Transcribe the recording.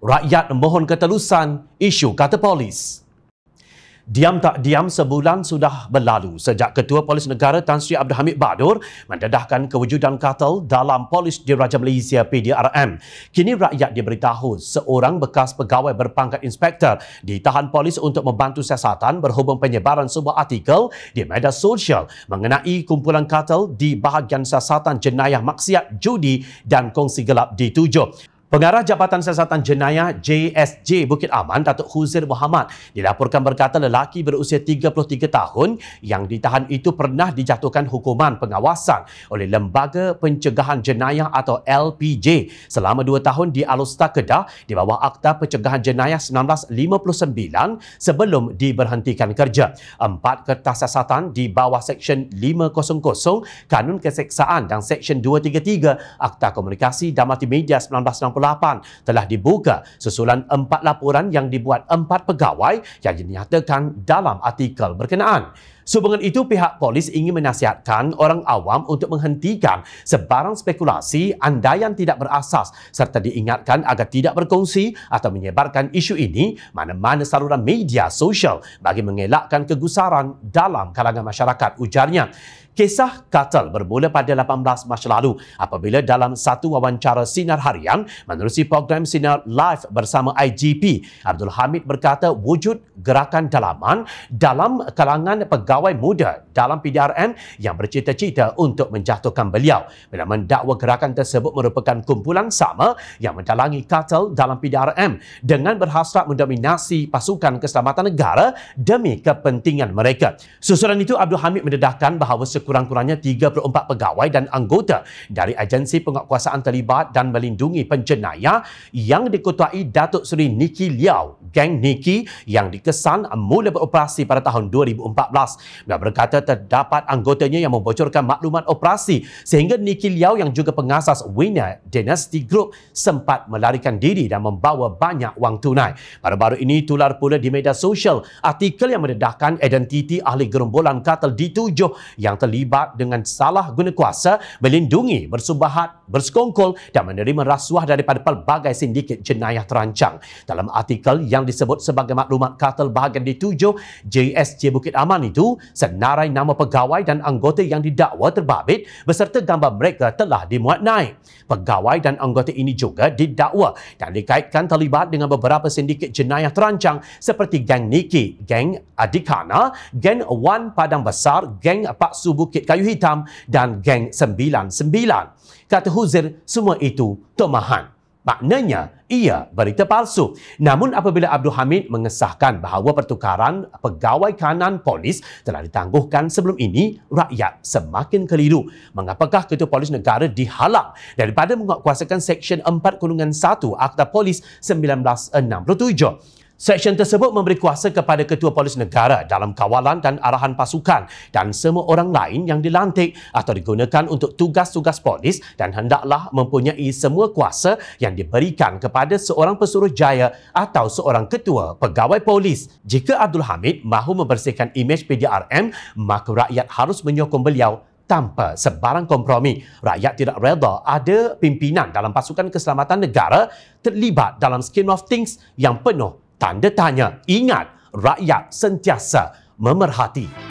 rakyat memohon ketelusan isu kata polis. Diam tak diam sebulan sudah berlalu sejak Ketua Polis Negara Tan Sri Abdul Hamid Badur mendedahkan kewujudan katal dalam Polis di Raja Malaysia PDRM. Kini rakyat diberitahu seorang bekas pegawai berpangkat inspektor ditahan polis untuk membantu siasatan berhubung penyebaran sebuah artikel di media sosial mengenai kumpulan katal di bahagian siasatan jenayah maksiat judi dan kongsi gelap di tujuh. Pengarah Jabatan Siasatan Jenayah JSJ Bukit Aman, Datuk Huzir Muhammad, dilaporkan berkata lelaki berusia 33 tahun yang ditahan itu pernah dijatuhkan hukuman pengawasan oleh Lembaga Pencegahan Jenayah atau LPJ selama dua tahun di Alusta Kedah di bawah Akta Pencegahan Jenayah 1959 sebelum diberhentikan kerja. Empat kertas siasatan di bawah Seksyen 500 Kanun Keseksaan dan Seksyen 233 Akta Komunikasi dan Multimedia 1960 1998 telah dibuka susulan empat laporan yang dibuat empat pegawai yang dinyatakan dalam artikel berkenaan. Sehubungan itu, pihak polis ingin menasihatkan orang awam untuk menghentikan sebarang spekulasi andaian tidak berasas serta diingatkan agar tidak berkongsi atau menyebarkan isu ini mana-mana saluran media sosial bagi mengelakkan kegusaran dalam kalangan masyarakat, ujarnya. Kisah Katal bermula pada 18 Mac lalu apabila dalam satu wawancara sinar harian menerusi program sinar live bersama IGP, Abdul Hamid berkata wujud gerakan dalaman dalam kalangan pegawai pegawai muda dalam PDRM yang bercita-cita untuk menjatuhkan beliau. Beliau mendakwa gerakan tersebut merupakan kumpulan sama yang mendalangi kartel dalam PDRM dengan berhasrat mendominasi pasukan keselamatan negara demi kepentingan mereka. Susuran itu Abdul Hamid mendedahkan bahawa sekurang-kurangnya 34 pegawai dan anggota dari agensi penguatkuasaan terlibat dan melindungi penjenayah yang dikutuai Datuk Seri Niki Liao, geng Niki yang dikesan mula beroperasi pada tahun 2014. Dia berkata terdapat anggotanya yang membocorkan maklumat operasi sehingga Nicky Liao yang juga pengasas Winner Dynasty Group sempat melarikan diri dan membawa banyak wang tunai. Baru-baru ini tular pula di media sosial artikel yang mendedahkan identiti ahli gerombolan katal D7 yang terlibat dengan salah guna kuasa melindungi bersubahat bersekongkol dan menerima rasuah daripada pelbagai sindiket jenayah terancang. Dalam artikel yang disebut sebagai maklumat katal bahagian D7 JSJ Bukit Aman itu senarai nama pegawai dan anggota yang didakwa terbabit beserta gambar mereka telah dimuat naik. Pegawai dan anggota ini juga didakwa dan dikaitkan terlibat dengan beberapa sindiket jenayah terancang seperti geng Niki, geng Adikana, geng Wan Padang Besar, geng Pak Su Bukit Kayu Hitam dan geng 99. Kata Huzir, semua itu tomahan maknanya ia berita palsu. Namun apabila Abdul Hamid mengesahkan bahawa pertukaran pegawai kanan polis telah ditangguhkan sebelum ini, rakyat semakin keliru. Mengapakah Ketua Polis Negara dihalang daripada menguatkuasakan Seksyen 4 Kulungan 1 Akta Polis 1967? Seksyen tersebut memberi kuasa kepada Ketua Polis Negara dalam kawalan dan arahan pasukan dan semua orang lain yang dilantik atau digunakan untuk tugas-tugas polis dan hendaklah mempunyai semua kuasa yang diberikan kepada seorang pesuruh jaya atau seorang ketua pegawai polis. Jika Abdul Hamid mahu membersihkan imej PDRM, maka rakyat harus menyokong beliau tanpa sebarang kompromi. Rakyat tidak reda ada pimpinan dalam pasukan keselamatan negara terlibat dalam scheme of things yang penuh tanda tanya. Ingat, rakyat sentiasa memerhati.